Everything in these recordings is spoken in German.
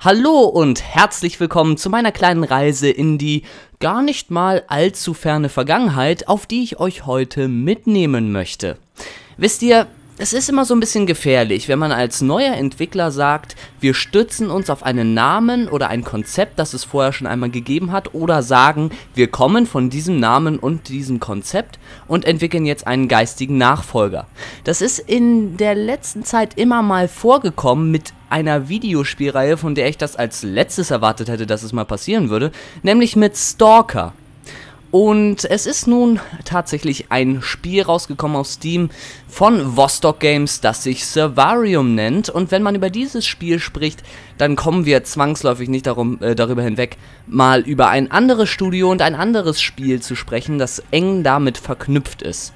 Hallo und herzlich willkommen zu meiner kleinen Reise in die gar nicht mal allzu ferne Vergangenheit, auf die ich euch heute mitnehmen möchte. Wisst ihr, es ist immer so ein bisschen gefährlich, wenn man als neuer Entwickler sagt, wir stützen uns auf einen Namen oder ein Konzept, das es vorher schon einmal gegeben hat, oder sagen, wir kommen von diesem Namen und diesem Konzept und entwickeln jetzt einen geistigen Nachfolger. Das ist in der letzten Zeit immer mal vorgekommen mit einer Videospielreihe, von der ich das als letztes erwartet hätte, dass es mal passieren würde, nämlich mit Stalker. Und es ist nun tatsächlich ein Spiel rausgekommen auf Steam von Vostok Games, das sich Servarium nennt. Und wenn man über dieses Spiel spricht, dann kommen wir zwangsläufig nicht darum, äh, darüber hinweg, mal über ein anderes Studio und ein anderes Spiel zu sprechen, das eng damit verknüpft ist.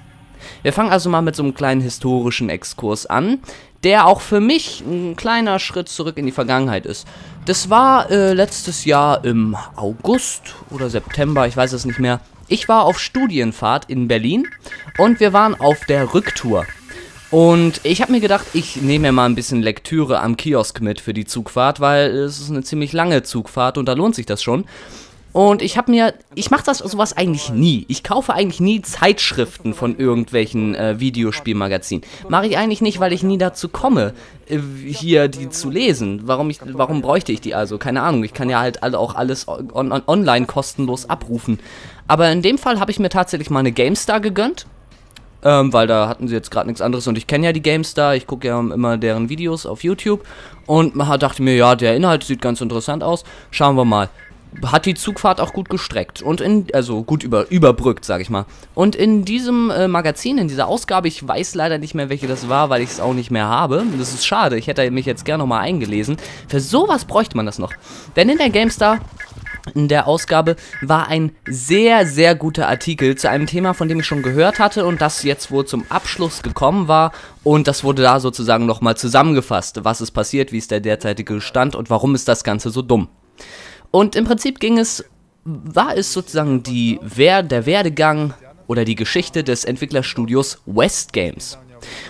Wir fangen also mal mit so einem kleinen historischen Exkurs an, der auch für mich ein kleiner Schritt zurück in die Vergangenheit ist. Das war äh, letztes Jahr im August oder September, ich weiß es nicht mehr. Ich war auf Studienfahrt in Berlin und wir waren auf der Rücktour. Und ich habe mir gedacht, ich nehme mir mal ein bisschen Lektüre am Kiosk mit für die Zugfahrt, weil es ist eine ziemlich lange Zugfahrt und da lohnt sich das schon. Und ich habe mir, ich mache das sowas eigentlich nie. Ich kaufe eigentlich nie Zeitschriften von irgendwelchen äh, Videospielmagazinen. Mache ich eigentlich nicht, weil ich nie dazu komme, äh, hier die zu lesen. Warum, ich, warum bräuchte ich die also? Keine Ahnung. Ich kann ja halt alle, auch alles on, on, online kostenlos abrufen. Aber in dem Fall habe ich mir tatsächlich mal eine GameStar gegönnt. Ähm, weil da hatten sie jetzt gerade nichts anderes und ich kenne ja die GameStar, ich gucke ja immer deren Videos auf YouTube und dachte mir, ja, der Inhalt sieht ganz interessant aus, schauen wir mal hat die Zugfahrt auch gut gestreckt und in, also gut über, überbrückt, sag ich mal. Und in diesem äh, Magazin, in dieser Ausgabe, ich weiß leider nicht mehr, welche das war, weil ich es auch nicht mehr habe. Das ist schade, ich hätte mich jetzt gerne nochmal eingelesen. Für sowas bräuchte man das noch. Denn in der GameStar in der Ausgabe war ein sehr, sehr guter Artikel zu einem Thema, von dem ich schon gehört hatte und das jetzt wohl zum Abschluss gekommen war. Und das wurde da sozusagen nochmal zusammengefasst, was ist passiert, wie ist der derzeitige Stand und warum ist das Ganze so dumm. Und im Prinzip ging es, war es sozusagen die, der Werdegang oder die Geschichte des Entwicklerstudios West Games.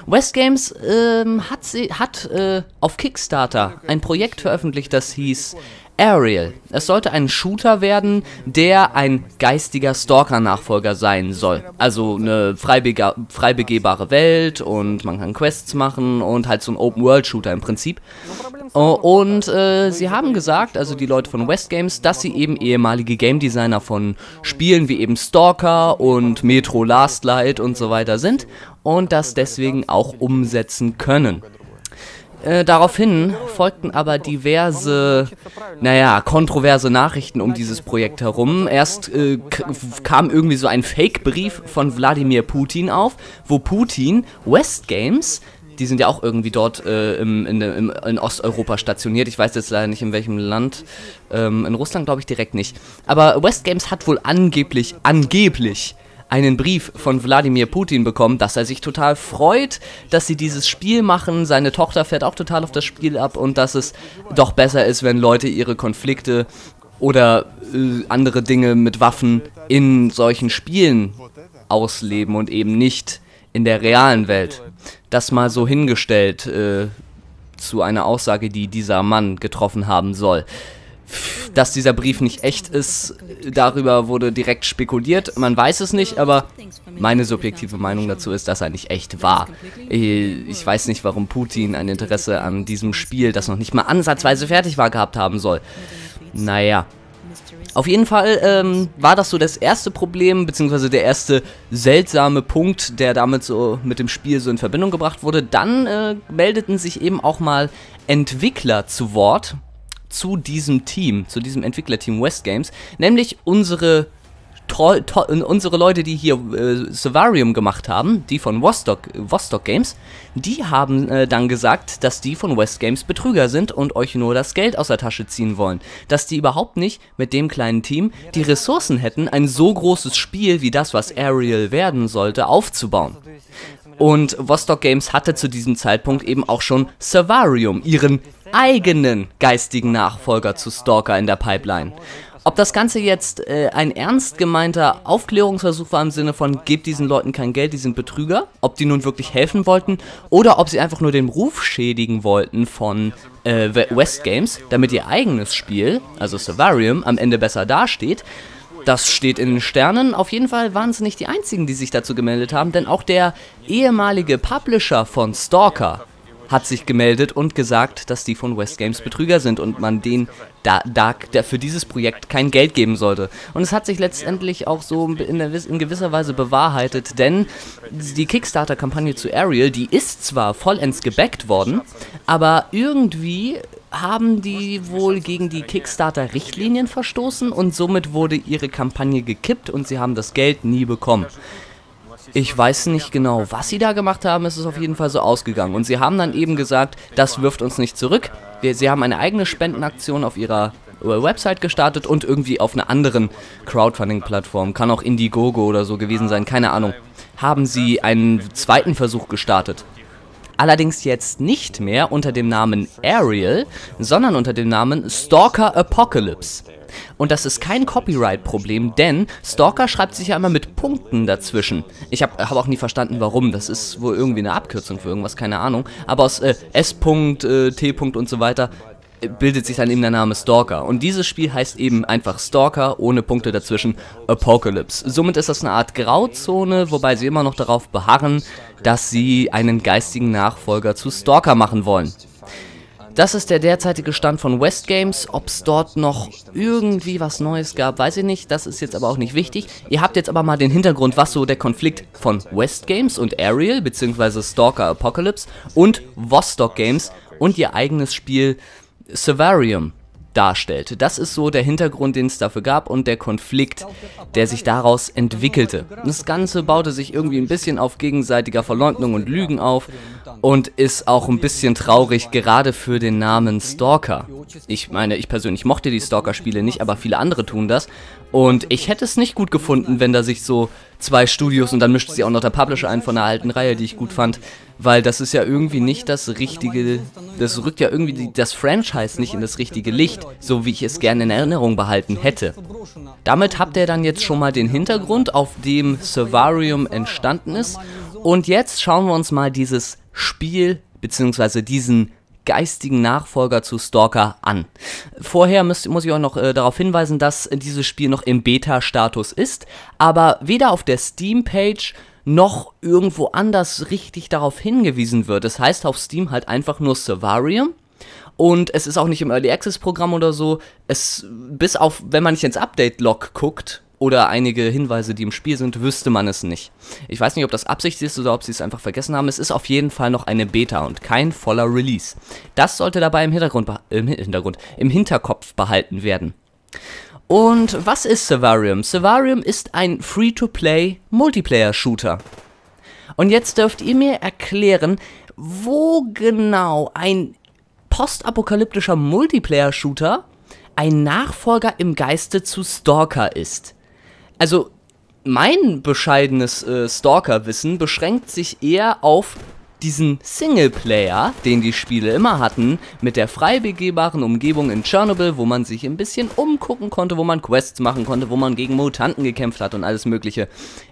West Games ähm, hat, sie, hat äh, auf Kickstarter ein Projekt veröffentlicht, das hieß Ariel. Es sollte ein Shooter werden, der ein geistiger Stalker-Nachfolger sein soll. Also eine freibege frei begehbare Welt und man kann Quests machen und halt so ein Open-World-Shooter im Prinzip. Oh, und äh, sie haben gesagt, also die Leute von West Games, dass sie eben ehemalige Game Designer von Spielen wie eben Stalker und Metro Last Light und so weiter sind und das deswegen auch umsetzen können. Äh, daraufhin folgten aber diverse, naja, kontroverse Nachrichten um dieses Projekt herum. Erst äh, kam irgendwie so ein Fake-Brief von Wladimir Putin auf, wo Putin West Games die sind ja auch irgendwie dort äh, im, in, im, in, Osteuropa stationiert. Ich weiß jetzt leider nicht in welchem Land. Ähm, in Russland glaube ich direkt nicht. Aber West Games hat wohl angeblich, angeblich einen Brief von Wladimir Putin bekommen, dass er sich total freut, dass sie dieses Spiel machen. Seine Tochter fährt auch total auf das Spiel ab und dass es doch besser ist, wenn Leute ihre Konflikte oder äh, andere Dinge mit Waffen in solchen Spielen ausleben und eben nicht in der realen Welt. Das mal so hingestellt äh, zu einer Aussage, die dieser Mann getroffen haben soll dass dieser Brief nicht echt ist, darüber wurde direkt spekuliert. Man weiß es nicht, aber meine subjektive Meinung dazu ist, dass er nicht echt war. Ich weiß nicht, warum Putin ein Interesse an diesem Spiel, das noch nicht mal ansatzweise fertig war, gehabt haben soll. Naja. Auf jeden Fall ähm, war das so das erste Problem, beziehungsweise der erste seltsame Punkt, der damit so mit dem Spiel so in Verbindung gebracht wurde. Dann äh, meldeten sich eben auch mal Entwickler zu Wort, zu diesem Team, zu diesem Entwicklerteam West Games, nämlich unsere unsere Leute, die hier äh, Savarium gemacht haben, die von Vostok, Vostok Games, die haben äh, dann gesagt, dass die von West Games Betrüger sind und euch nur das Geld aus der Tasche ziehen wollen. Dass die überhaupt nicht mit dem kleinen Team die Ressourcen hätten, ein so großes Spiel wie das, was Ariel werden sollte, aufzubauen. Und Vostok Games hatte zu diesem Zeitpunkt eben auch schon Servarium, ihren eigenen geistigen Nachfolger zu Stalker in der Pipeline. Ob das Ganze jetzt äh, ein ernst gemeinter Aufklärungsversuch war im Sinne von, gebt diesen Leuten kein Geld, die sind Betrüger, ob die nun wirklich helfen wollten oder ob sie einfach nur den Ruf schädigen wollten von äh, West Games, damit ihr eigenes Spiel, also Servarium, am Ende besser dasteht, das steht in den Sternen. Auf jeden Fall waren es nicht die einzigen, die sich dazu gemeldet haben, denn auch der ehemalige Publisher von Stalker hat sich gemeldet und gesagt, dass die von West Games Betrüger sind und man den da, da, da, für dieses Projekt kein Geld geben sollte. Und es hat sich letztendlich auch so in, der, in gewisser Weise bewahrheitet, denn die Kickstarter-Kampagne zu Ariel, die ist zwar vollends gebackt worden, aber irgendwie haben die wohl gegen die Kickstarter-Richtlinien verstoßen und somit wurde ihre Kampagne gekippt und sie haben das Geld nie bekommen. Ich weiß nicht genau, was sie da gemacht haben, es ist auf jeden Fall so ausgegangen. Und sie haben dann eben gesagt, das wirft uns nicht zurück. Sie haben eine eigene Spendenaktion auf ihrer äh, Website gestartet und irgendwie auf einer anderen Crowdfunding-Plattform, kann auch Indiegogo oder so gewesen sein, keine Ahnung, haben sie einen zweiten Versuch gestartet allerdings jetzt nicht mehr unter dem Namen Ariel, sondern unter dem Namen Stalker Apocalypse. Und das ist kein Copyright-Problem, denn Stalker schreibt sich ja immer mit Punkten dazwischen. Ich habe hab auch nie verstanden, warum. Das ist wohl irgendwie eine Abkürzung für irgendwas, keine Ahnung. Aber aus äh, S. Äh, T. punkt und so weiter bildet sich dann eben der Name Stalker. Und dieses Spiel heißt eben einfach Stalker ohne Punkte dazwischen Apocalypse. Somit ist das eine Art Grauzone, wobei sie immer noch darauf beharren, dass sie einen geistigen Nachfolger zu Stalker machen wollen. Das ist der derzeitige Stand von West Games. Ob es dort noch irgendwie was Neues gab, weiß ich nicht. Das ist jetzt aber auch nicht wichtig. Ihr habt jetzt aber mal den Hintergrund, was so der Konflikt von West Games und Ariel bzw. Stalker Apocalypse und Vostok Games und ihr eigenes Spiel Sevarium darstellte. Das ist so der Hintergrund, den es dafür gab und der Konflikt, der sich daraus entwickelte. Das Ganze baute sich irgendwie ein bisschen auf gegenseitiger Verleugnung und Lügen auf und ist auch ein bisschen traurig, gerade für den Namen Stalker. Ich meine, ich persönlich mochte die Stalker-Spiele nicht, aber viele andere tun das. Und ich hätte es nicht gut gefunden, wenn da sich so zwei Studios und dann mischt sie auch noch der Publisher ein von einer alten Reihe, die ich gut fand, weil das ist ja irgendwie nicht das richtige, das rückt ja irgendwie die, das Franchise nicht in das richtige Licht, so wie ich es gerne in Erinnerung behalten hätte. Damit habt ihr dann jetzt schon mal den Hintergrund, auf dem Servarium entstanden ist. Und jetzt schauen wir uns mal dieses Spiel beziehungsweise diesen geistigen Nachfolger zu Stalker an. Vorher müsst, muss ich auch noch äh, darauf hinweisen, dass dieses Spiel noch im Beta-Status ist, aber weder auf der Steam-Page noch irgendwo anders richtig darauf hingewiesen wird. Das heißt auf Steam halt einfach nur Savarium. Und es ist auch nicht im Early Access Programm oder so. Es, bis auf, wenn man nicht ins Update-Log guckt oder einige Hinweise, die im Spiel sind, wüsste man es nicht. Ich weiß nicht, ob das Absicht ist oder ob sie es einfach vergessen haben. Es ist auf jeden Fall noch eine Beta und kein voller Release. Das sollte dabei im Hintergrund, im Hintergrund, im Hinterkopf behalten werden. Und was ist Savarium? Savarium ist ein Free-to-Play Multiplayer-Shooter. Und jetzt dürft ihr mir erklären, wo genau ein postapokalyptischer Multiplayer-Shooter ein Nachfolger im Geiste zu Stalker ist. Also mein bescheidenes äh, Stalker-Wissen beschränkt sich eher auf diesen Singleplayer, den die Spiele immer hatten, mit der frei begehbaren Umgebung in Chernobyl, wo man sich ein bisschen umgucken konnte, wo man Quests machen konnte, wo man gegen Mutanten gekämpft hat und alles mögliche.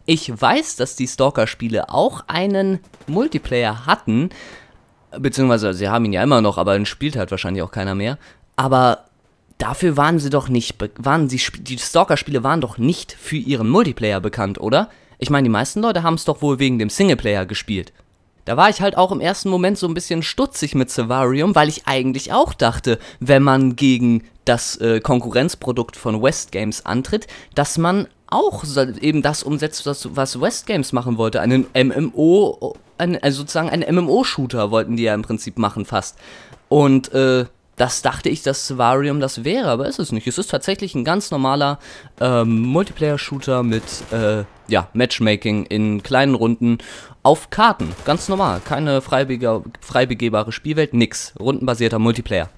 Ich weiß, dass die Stalker-Spiele auch einen Multiplayer hatten, beziehungsweise sie haben ihn ja immer noch, aber ihn spielt halt wahrscheinlich auch keiner mehr. Aber dafür waren sie doch nicht, waren sie, die Stalker-Spiele waren doch nicht für ihren Multiplayer bekannt, oder? Ich meine, die meisten Leute haben es doch wohl wegen dem Singleplayer gespielt. Da war ich halt auch im ersten Moment so ein bisschen stutzig mit Sevarium, weil ich eigentlich auch dachte, wenn man gegen das äh, Konkurrenzprodukt von West Games antritt, dass man auch eben das umsetzt, was West Games machen wollte. Einen MMO, ein, also sozusagen einen MMO-Shooter wollten die ja im Prinzip machen fast. Und äh, das dachte ich, dass Svarium das wäre, aber ist es nicht. Es ist tatsächlich ein ganz normaler ähm, Multiplayer-Shooter mit äh, ja, Matchmaking in kleinen Runden auf Karten. Ganz normal. Keine freibegehbare Spielwelt, nix. Rundenbasierter Multiplayer.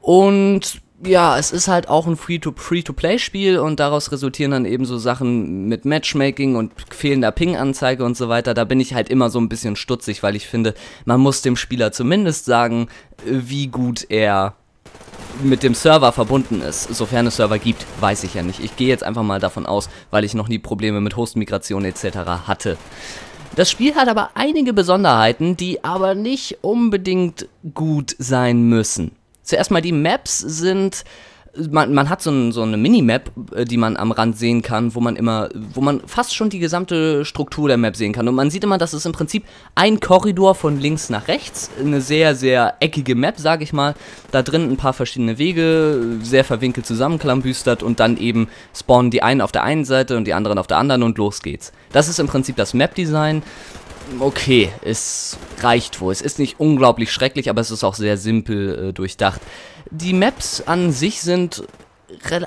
Und ja, es ist halt auch ein Free-to-Play-Spiel und daraus resultieren dann eben so Sachen mit Matchmaking und fehlender Ping-Anzeige und so weiter. Da bin ich halt immer so ein bisschen stutzig, weil ich finde, man muss dem Spieler zumindest sagen, wie gut er mit dem Server verbunden ist. Sofern es Server gibt, weiß ich ja nicht. Ich gehe jetzt einfach mal davon aus, weil ich noch nie Probleme mit Hostmigration etc. hatte. Das Spiel hat aber einige Besonderheiten, die aber nicht unbedingt gut sein müssen. Zuerst mal die Maps sind man, man hat so, ein, so eine Minimap, äh, die man am Rand sehen kann, wo man immer, wo man fast schon die gesamte Struktur der Map sehen kann. Und man sieht immer, dass es im Prinzip ein Korridor von links nach rechts, eine sehr, sehr eckige Map, sage ich mal. Da drin ein paar verschiedene Wege, sehr verwinkelt zusammenklammbüstert und dann eben spawnen die einen auf der einen Seite und die anderen auf der anderen und los geht's. Das ist im Prinzip das Map-Design okay, es reicht wohl. Es ist nicht unglaublich schrecklich, aber es ist auch sehr simpel äh, durchdacht. Die Maps an sich sind.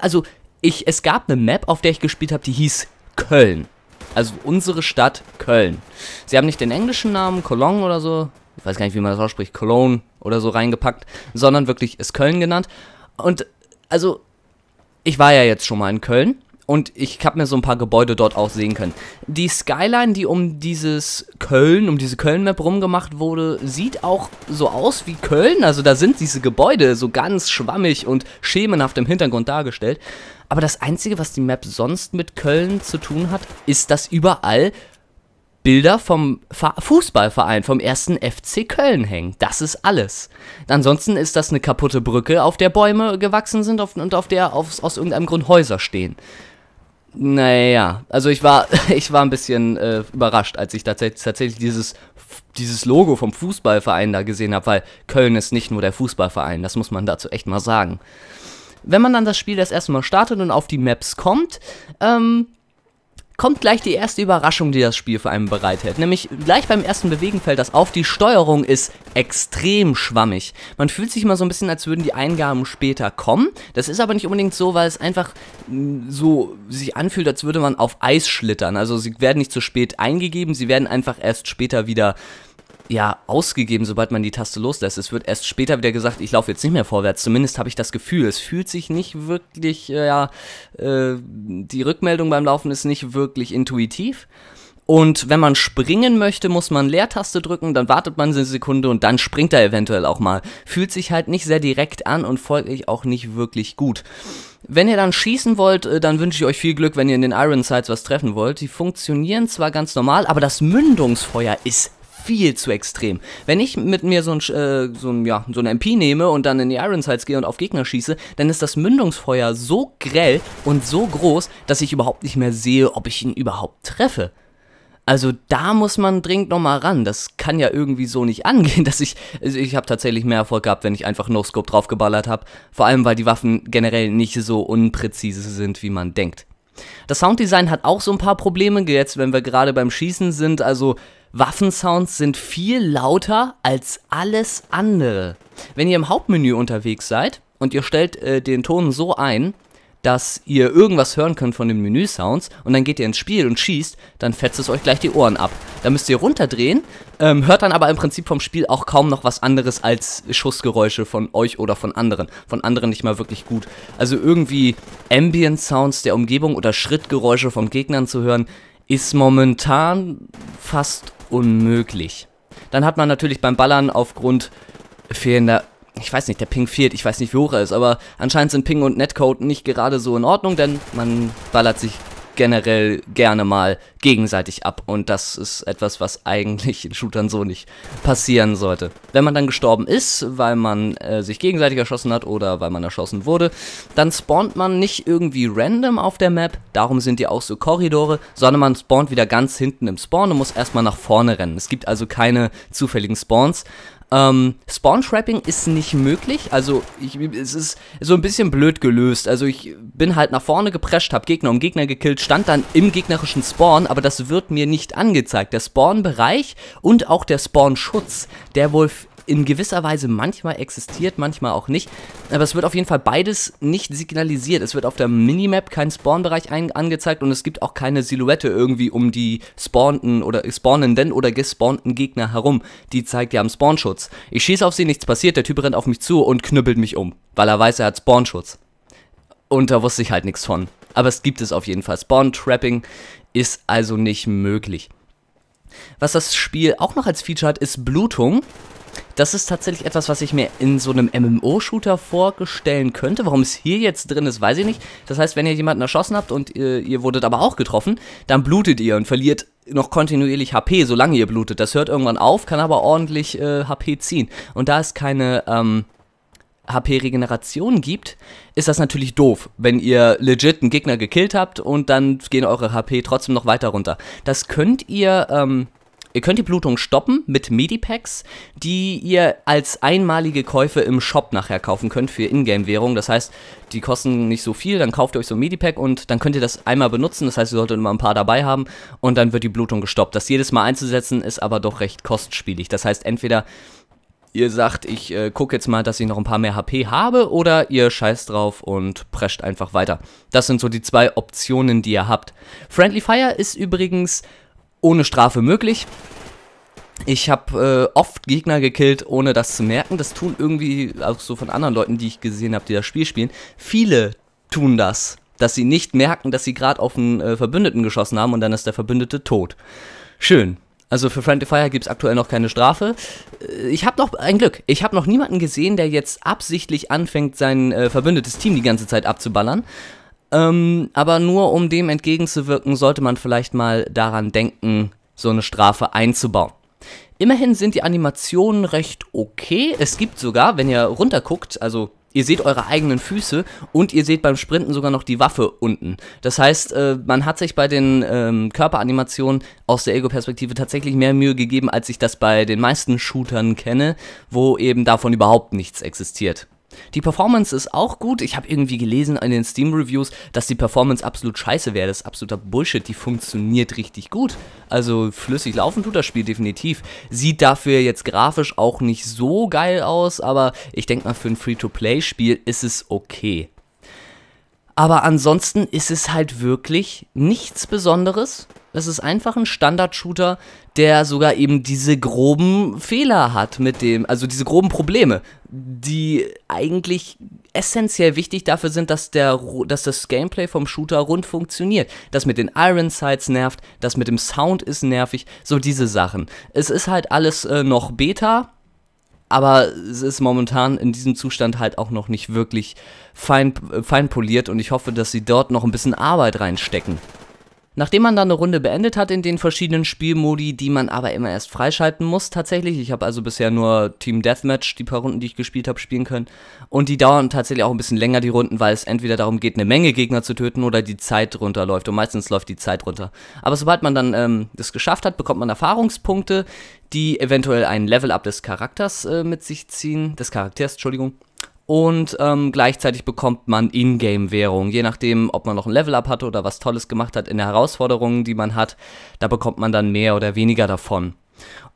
Also, ich, es gab eine Map, auf der ich gespielt habe, die hieß Köln. Also unsere Stadt Köln. Sie haben nicht den englischen Namen, Cologne oder so, ich weiß gar nicht, wie man das ausspricht, Cologne oder so reingepackt, sondern wirklich ist Köln genannt. Und also, ich war ja jetzt schon mal in Köln und ich habe mir so ein paar Gebäude dort auch sehen können. Die Skyline, die um dieses Köln, um diese Köln-Map rumgemacht wurde, sieht auch so aus wie Köln. Also da sind diese Gebäude so ganz schwammig und schemenhaft im Hintergrund dargestellt. Aber das Einzige, was die Map sonst mit Köln zu tun hat, ist, dass überall Bilder vom Fußballverein, vom ersten FC Köln hängen. Das ist alles. Ansonsten ist das eine kaputte Brücke, auf der Bäume gewachsen sind und auf der aus, aus irgendeinem Grund Häuser stehen. Naja, also ich war, ich war ein bisschen äh, überrascht, als ich tatsächlich, tatsächlich dieses, dieses Logo vom Fußballverein da gesehen habe, weil Köln ist nicht nur der Fußballverein, das muss man dazu echt mal sagen. Wenn man dann das Spiel das erste Mal startet und auf die Maps kommt, ähm, kommt gleich die erste Überraschung, die das Spiel für einen bereithält. Nämlich gleich beim ersten Bewegen fällt das auf, die Steuerung ist extrem schwammig. Man fühlt sich immer so ein bisschen, als würden die Eingaben später kommen. Das ist aber nicht unbedingt so, weil es einfach mm, so sich anfühlt, als würde man auf Eis schlittern. Also sie werden nicht zu spät eingegeben, sie werden einfach erst später wieder ja ausgegeben, sobald man die Taste loslässt. Es wird erst später wieder gesagt, ich laufe jetzt nicht mehr vorwärts. Zumindest habe ich das Gefühl. Es fühlt sich nicht wirklich, äh, ja, äh, die Rückmeldung beim Laufen ist nicht wirklich intuitiv. Und wenn man springen möchte, muss man Leertaste drücken, dann wartet man eine Sekunde und dann springt er eventuell auch mal. Fühlt sich halt nicht sehr direkt an und folglich auch nicht wirklich gut. Wenn ihr dann schießen wollt, äh, dann wünsche ich euch viel Glück, wenn ihr in den Iron Sights was treffen wollt. Die funktionieren zwar ganz normal, aber das Mündungsfeuer ist viel zu extrem. Wenn ich mit mir so ein, äh, so ein, ja, so ein MP nehme und dann in die Ironsides gehe und auf Gegner schieße, dann ist das Mündungsfeuer so grell und so groß, dass ich überhaupt nicht mehr sehe, ob ich ihn überhaupt treffe. Also da muss man dringend nochmal ran. Das kann ja irgendwie so nicht angehen, dass ich... Also ich habe tatsächlich mehr Erfolg gehabt, wenn ich einfach No-Scope draufgeballert habe. Vor allem, weil die Waffen generell nicht so unpräzise sind, wie man denkt. Das Sounddesign hat auch so ein paar Probleme, jetzt wenn wir gerade beim Schießen sind. Also Waffensounds sind viel lauter als alles andere. Wenn ihr im Hauptmenü unterwegs seid und ihr stellt äh, den Ton so ein, dass ihr irgendwas hören könnt von den Menü-Sounds und dann geht ihr ins Spiel und schießt, dann fetzt es euch gleich die Ohren ab. Da müsst ihr runterdrehen, ähm, hört dann aber im Prinzip vom Spiel auch kaum noch was anderes als Schussgeräusche von euch oder von anderen. Von anderen nicht mal wirklich gut. Also irgendwie Ambient-Sounds der Umgebung oder Schrittgeräusche von Gegnern zu hören, ist momentan fast unmöglich. Dann hat man natürlich beim Ballern aufgrund fehlender ich weiß nicht, der Ping fehlt, ich weiß nicht, wie hoch er ist, aber anscheinend sind Ping und Netcode nicht gerade so in Ordnung, denn man ballert sich generell gerne mal gegenseitig ab. Und das ist etwas, was eigentlich in Shootern so nicht passieren sollte. Wenn man dann gestorben ist, weil man äh, sich gegenseitig erschossen hat oder weil man erschossen wurde, dann spawnt man nicht irgendwie random auf der Map, darum sind die auch so Korridore, sondern man spawnt wieder ganz hinten im Spawn und muss erstmal nach vorne rennen. Es gibt also keine zufälligen Spawns. Ähm, Spawn-Trapping ist nicht möglich, also ich, es ist so ein bisschen blöd gelöst. Also ich bin halt nach vorne geprescht, habe Gegner um Gegner gekillt, stand dann im gegnerischen Spawn, aber das wird mir nicht angezeigt. Der Spawn-Bereich und auch der Spawn-Schutz, der wohl in gewisser Weise manchmal existiert, manchmal auch nicht. Aber es wird auf jeden Fall beides nicht signalisiert. Es wird auf der Minimap kein Spawnbereich angezeigt und es gibt auch keine Silhouette irgendwie um die spawnten oder spawnenden oder gespawnten Gegner herum. Die zeigt ja am Spawnschutz. Ich schieße auf sie, nichts passiert, der Typ rennt auf mich zu und knüppelt mich um, weil er weiß, er hat Spawnschutz. Und da wusste ich halt nichts von. Aber es gibt es auf jeden Fall. Spawn-Trapping ist also nicht möglich. Was das Spiel auch noch als Feature hat, ist Blutung. Das ist tatsächlich etwas, was ich mir in so einem MMO-Shooter vorstellen könnte. Warum es hier jetzt drin ist, weiß ich nicht. Das heißt, wenn ihr jemanden erschossen habt und äh, ihr wurdet aber auch getroffen, dann blutet ihr und verliert noch kontinuierlich HP, solange ihr blutet. Das hört irgendwann auf, kann aber ordentlich äh, HP ziehen. Und da es keine ähm, HP-Regeneration gibt, ist das natürlich doof, wenn ihr legit einen Gegner gekillt habt und dann gehen eure HP trotzdem noch weiter runter. Das könnt ihr... Ähm, Ihr könnt die Blutung stoppen mit Medipacks, die ihr als einmalige Käufe im Shop nachher kaufen könnt für Ingame-Währung. Das heißt, die kosten nicht so viel, dann kauft ihr euch so ein Medipack und dann könnt ihr das einmal benutzen. Das heißt, ihr solltet immer ein paar dabei haben und dann wird die Blutung gestoppt. Das jedes Mal einzusetzen ist aber doch recht kostspielig. Das heißt, entweder ihr sagt, ich äh, gucke jetzt mal, dass ich noch ein paar mehr HP habe oder ihr scheißt drauf und prescht einfach weiter. Das sind so die zwei Optionen, die ihr habt. Friendly Fire ist übrigens ohne Strafe möglich. Ich habe äh, oft Gegner gekillt, ohne das zu merken. Das tun irgendwie auch so von anderen Leuten, die ich gesehen habe, die das Spiel spielen. Viele tun das, dass sie nicht merken, dass sie gerade auf einen äh, Verbündeten geschossen haben und dann ist der Verbündete tot. Schön. Also für Friendly Fire gibt es aktuell noch keine Strafe. Äh, ich habe noch ein Glück. Ich habe noch niemanden gesehen, der jetzt absichtlich anfängt, sein äh, verbündetes Team die ganze Zeit abzuballern. Ähm, aber nur um dem entgegenzuwirken, sollte man vielleicht mal daran denken, so eine Strafe einzubauen. Immerhin sind die Animationen recht okay. Es gibt sogar, wenn ihr runterguckt, also ihr seht eure eigenen Füße und ihr seht beim Sprinten sogar noch die Waffe unten. Das heißt, äh, man hat sich bei den ähm, Körperanimationen aus der Ego-Perspektive tatsächlich mehr Mühe gegeben, als ich das bei den meisten Shootern kenne, wo eben davon überhaupt nichts existiert. Die Performance ist auch gut. Ich habe irgendwie gelesen in den Steam-Reviews, dass die Performance absolut scheiße wäre. Das ist absoluter Bullshit. Die funktioniert richtig gut. Also flüssig laufen tut das Spiel definitiv. Sieht dafür jetzt grafisch auch nicht so geil aus, aber ich denke mal, für ein Free-to-Play-Spiel ist es okay. Aber ansonsten ist es halt wirklich nichts Besonderes es ist einfach ein Standard-Shooter, der sogar eben diese groben Fehler hat mit dem, also diese groben Probleme, die eigentlich essentiell wichtig dafür sind, dass, der, dass das Gameplay vom Shooter rund funktioniert. Das mit den Iron Sights nervt, das mit dem Sound ist nervig, so diese Sachen. Es ist halt alles äh, noch Beta, aber es ist momentan in diesem Zustand halt auch noch nicht wirklich fein, äh, fein poliert und ich hoffe, dass sie dort noch ein bisschen Arbeit reinstecken. Nachdem man dann eine Runde beendet hat in den verschiedenen Spielmodi, die man aber immer erst freischalten muss, tatsächlich. Ich habe also bisher nur Team Deathmatch, die paar Runden, die ich gespielt habe, spielen können. Und die dauern tatsächlich auch ein bisschen länger, die Runden, weil es entweder darum geht, eine Menge Gegner zu töten oder die Zeit runterläuft. Und meistens läuft die Zeit runter. Aber sobald man dann ähm, das geschafft hat, bekommt man Erfahrungspunkte, die eventuell ein Level-Up des Charakters äh, mit sich ziehen, des Charakters, Entschuldigung und ähm, gleichzeitig bekommt man Ingame-Währung. Je nachdem, ob man noch ein Level-Up hatte oder was Tolles gemacht hat in der Herausforderung, die man hat, da bekommt man dann mehr oder weniger davon.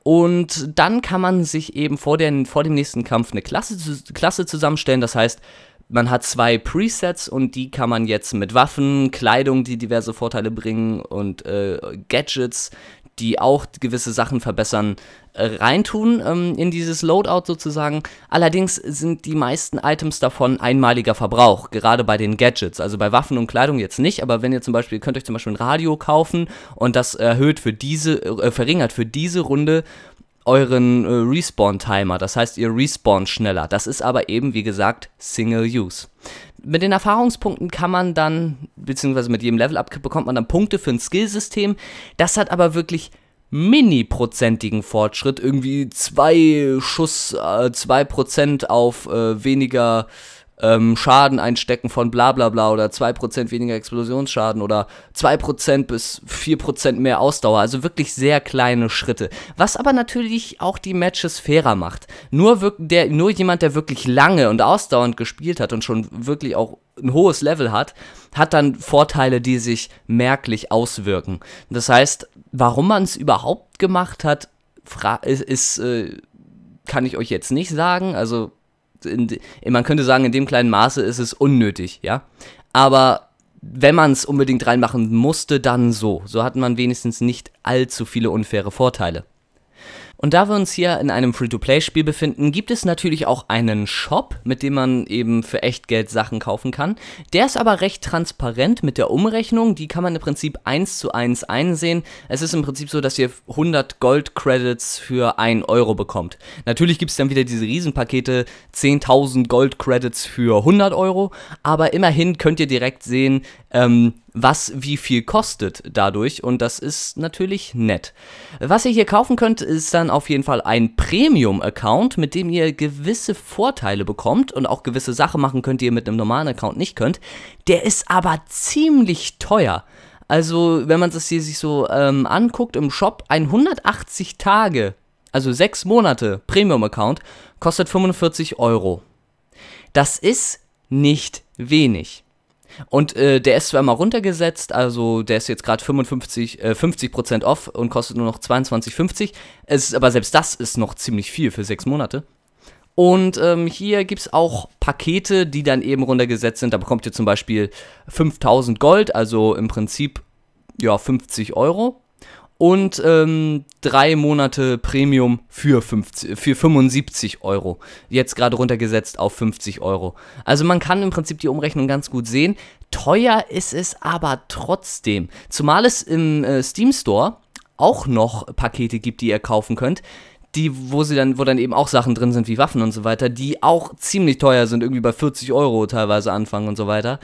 Und dann kann man sich eben vor, den, vor dem nächsten Kampf eine Klasse, Klasse zusammenstellen. Das heißt, man hat zwei Presets und die kann man jetzt mit Waffen, Kleidung, die diverse Vorteile bringen und äh, Gadgets, die auch gewisse Sachen verbessern, reintun ähm, in dieses Loadout sozusagen. Allerdings sind die meisten Items davon einmaliger Verbrauch, gerade bei den Gadgets. Also bei Waffen und Kleidung jetzt nicht, aber wenn ihr zum Beispiel, könnt euch zum Beispiel ein Radio kaufen und das erhöht für diese, äh, verringert für diese Runde euren äh, Respawn-Timer. Das heißt, ihr respawnt schneller. Das ist aber eben, wie gesagt, Single-Use. Mit den Erfahrungspunkten kann man dann, beziehungsweise mit jedem Level-Up bekommt man dann Punkte für ein Skillsystem. Das hat aber wirklich mini-prozentigen Fortschritt, irgendwie zwei Schuss, äh, zwei Prozent auf äh, weniger ähm, Schaden einstecken von bla bla bla oder 2% weniger Explosionsschaden oder 2% bis 4% mehr Ausdauer. Also wirklich sehr kleine Schritte. Was aber natürlich auch die Matches fairer macht. Nur, der, nur jemand, der wirklich lange und ausdauernd gespielt hat und schon wirklich auch ein hohes Level hat, hat dann Vorteile, die sich merklich auswirken. Das heißt, warum man es überhaupt gemacht hat, ist, ist äh, kann ich euch jetzt nicht sagen. Also in, man könnte sagen, in dem kleinen Maße ist es unnötig, ja. Aber wenn man es unbedingt reinmachen musste, dann so. So hat man wenigstens nicht allzu viele unfaire Vorteile. Und da wir uns hier in einem Free-to-Play-Spiel befinden, gibt es natürlich auch einen Shop, mit dem man eben für Echtgeld Sachen kaufen kann. Der ist aber recht transparent mit der Umrechnung, die kann man im Prinzip 1 zu 1 einsehen. Es ist im Prinzip so, dass ihr 100 Gold-Credits für 1 Euro bekommt. Natürlich gibt es dann wieder diese Riesenpakete, 10.000 Gold-Credits für 100 Euro, aber immerhin könnt ihr direkt sehen, ähm, was wie viel kostet dadurch und das ist natürlich nett. Was ihr hier kaufen könnt, ist dann auf jeden Fall ein Premium-Account, mit dem ihr gewisse Vorteile bekommt und auch gewisse Sachen machen könnt, die ihr mit einem normalen Account nicht könnt. Der ist aber ziemlich teuer. Also, wenn man das hier sich so ähm, anguckt im Shop, 180 Tage, also 6 Monate Premium-Account, kostet 45 Euro. Das ist nicht wenig. Und äh, der ist zwar mal runtergesetzt, also der ist jetzt gerade 55, äh, 50% off und kostet nur noch 22,50. Es ist aber selbst das ist noch ziemlich viel für sechs Monate. Und ähm, hier gibt es auch Pakete, die dann eben runtergesetzt sind. Da bekommt ihr zum Beispiel 5000 Gold, also im Prinzip ja 50 Euro und ähm, drei Monate Premium für, 50, für 75 Euro. Jetzt gerade runtergesetzt auf 50 Euro. Also man kann im Prinzip die Umrechnung ganz gut sehen. Teuer ist es aber trotzdem. Zumal es im äh, Steam Store auch noch Pakete gibt, die ihr kaufen könnt. Die, wo sie dann, wo dann eben auch Sachen drin sind wie Waffen und so weiter, die auch ziemlich teuer sind, irgendwie bei 40 Euro teilweise anfangen und so weiter.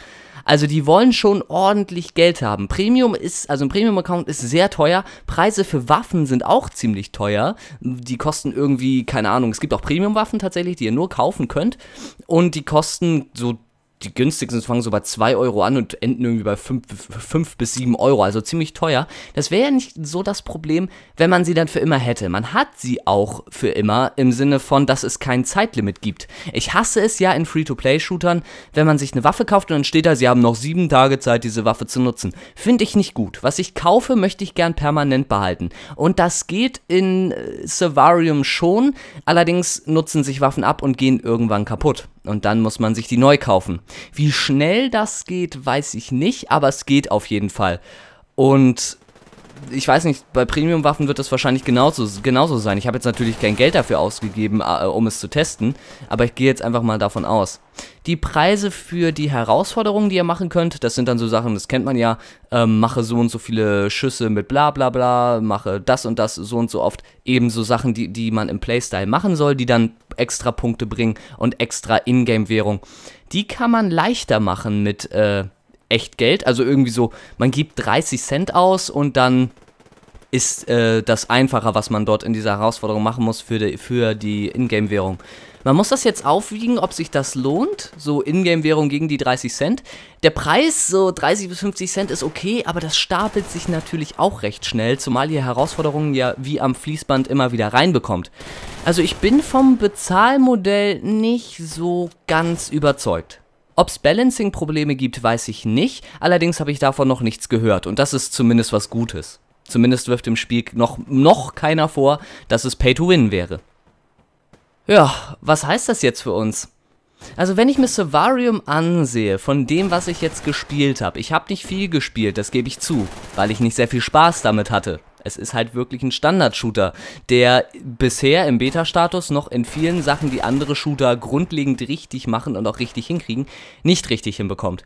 Also die wollen schon ordentlich Geld haben. Premium ist, also ein Premium-Account ist sehr teuer. Preise für Waffen sind auch ziemlich teuer. Die kosten irgendwie, keine Ahnung, es gibt auch Premium-Waffen tatsächlich, die ihr nur kaufen könnt. Und die kosten so die günstigsten fangen so bei 2 Euro an und enden irgendwie bei 5 bis 7 Euro, also ziemlich teuer. Das wäre ja nicht so das Problem, wenn man sie dann für immer hätte. Man hat sie auch für immer im Sinne von, dass es kein Zeitlimit gibt. Ich hasse es ja in Free-to-Play-Shootern, wenn man sich eine Waffe kauft und dann steht da, sie haben noch 7 Tage Zeit, diese Waffe zu nutzen. Finde ich nicht gut. Was ich kaufe, möchte ich gern permanent behalten. Und das geht in äh, Savarium schon, allerdings nutzen sich Waffen ab und gehen irgendwann kaputt und dann muss man sich die neu kaufen. Wie schnell das geht, weiß ich nicht, aber es geht auf jeden Fall. Und ich weiß nicht, bei Premium-Waffen wird das wahrscheinlich genauso, genauso sein. Ich habe jetzt natürlich kein Geld dafür ausgegeben, äh, um es zu testen, aber ich gehe jetzt einfach mal davon aus. Die Preise für die Herausforderungen, die ihr machen könnt, das sind dann so Sachen, das kennt man ja, ähm, mache so und so viele Schüsse mit bla bla bla, mache das und das so und so oft, eben so Sachen, die, die man im Playstyle machen soll, die dann extra Punkte bringen und extra Ingame-Währung. Die kann man leichter machen mit... Äh, echt Geld. Also irgendwie so, man gibt 30 Cent aus und dann ist äh, das einfacher, was man dort in dieser Herausforderung machen muss für die, für die Ingame-Währung. Man muss das jetzt aufwiegen, ob sich das lohnt, so Ingame-Währung gegen die 30 Cent. Der Preis, so 30 bis 50 Cent, ist okay, aber das stapelt sich natürlich auch recht schnell, zumal ihr Herausforderungen ja wie am Fließband immer wieder reinbekommt. Also ich bin vom Bezahlmodell nicht so ganz überzeugt. Ob es Balancing-Probleme gibt, weiß ich nicht, allerdings habe ich davon noch nichts gehört und das ist zumindest was Gutes. Zumindest wirft im Spiel noch, noch keiner vor, dass es Pay-to-Win wäre. Ja, was heißt das jetzt für uns? Also wenn ich mir Servarium ansehe, von dem, was ich jetzt gespielt habe, ich habe nicht viel gespielt, das gebe ich zu, weil ich nicht sehr viel Spaß damit hatte es ist halt wirklich ein Standard-Shooter, der bisher im Beta-Status noch in vielen Sachen, die andere Shooter grundlegend richtig machen und auch richtig hinkriegen, nicht richtig hinbekommt.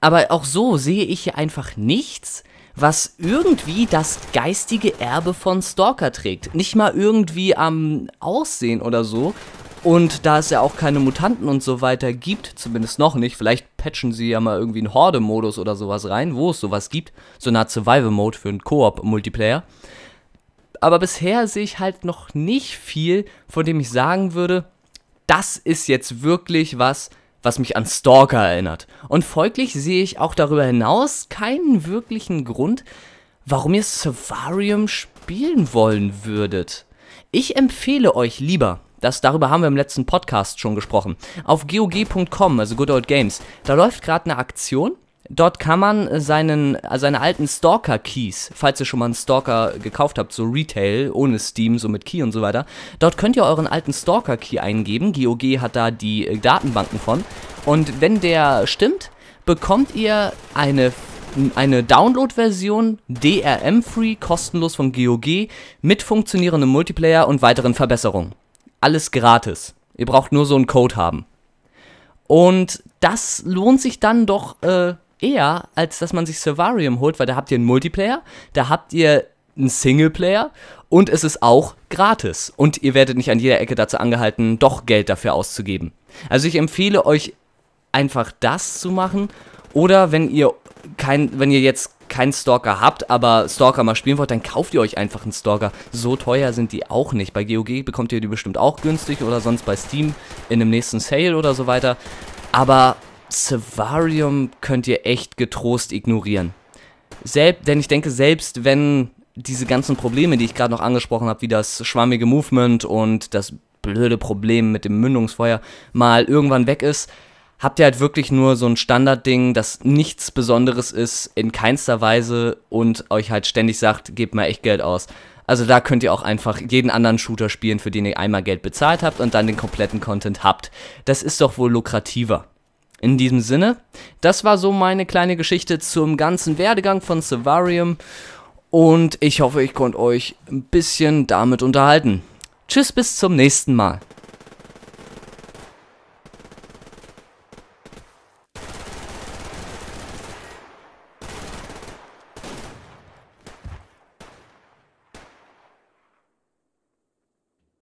Aber auch so sehe ich hier einfach nichts, was irgendwie das geistige Erbe von Stalker trägt. Nicht mal irgendwie am Aussehen oder so, und da es ja auch keine Mutanten und so weiter gibt, zumindest noch nicht, vielleicht patchen sie ja mal irgendwie einen Horde-Modus oder sowas rein, wo es sowas gibt, so eine Art Survival-Mode für einen Koop-Multiplayer. Aber bisher sehe ich halt noch nicht viel, von dem ich sagen würde, das ist jetzt wirklich was, was mich an Stalker erinnert. Und folglich sehe ich auch darüber hinaus keinen wirklichen Grund, warum ihr Savarium spielen wollen würdet. Ich empfehle euch lieber, das, darüber haben wir im letzten Podcast schon gesprochen. Auf GOG.com, also Good Old Games, da läuft gerade eine Aktion. Dort kann man seinen, seine alten Stalker-Keys, falls ihr schon mal einen Stalker gekauft habt, so Retail, ohne Steam, so mit Key und so weiter, dort könnt ihr euren alten Stalker-Key eingeben. GOG hat da die äh, Datenbanken von. Und wenn der stimmt, bekommt ihr eine eine Download-Version, DRM-free, kostenlos von GOG, mit funktionierendem Multiplayer und weiteren Verbesserungen alles gratis. Ihr braucht nur so einen Code haben. Und das lohnt sich dann doch äh, eher, als dass man sich Servarium holt, weil da habt ihr einen Multiplayer, da habt ihr einen Singleplayer und es ist auch gratis. Und ihr werdet nicht an jeder Ecke dazu angehalten, doch Geld dafür auszugeben. Also ich empfehle euch einfach das zu machen. Oder wenn ihr kein, wenn ihr jetzt keinen Stalker habt, aber Stalker mal spielen wollt, dann kauft ihr euch einfach einen Stalker. So teuer sind die auch nicht. Bei GOG bekommt ihr die bestimmt auch günstig oder sonst bei Steam in dem nächsten Sale oder so weiter. Aber Savarium könnt ihr echt getrost ignorieren. Selb, denn ich denke, selbst wenn diese ganzen Probleme, die ich gerade noch angesprochen habe, wie das schwammige Movement und das blöde Problem mit dem Mündungsfeuer mal irgendwann weg ist, habt ihr halt wirklich nur so ein Standardding, das nichts Besonderes ist, in keinster Weise und euch halt ständig sagt, gebt mal echt Geld aus. Also da könnt ihr auch einfach jeden anderen Shooter spielen, für den ihr einmal Geld bezahlt habt und dann den kompletten Content habt. Das ist doch wohl lukrativer. In diesem Sinne, das war so meine kleine Geschichte zum ganzen Werdegang von Silvarium und ich hoffe, ich konnte euch ein bisschen damit unterhalten. Tschüss, bis zum nächsten Mal.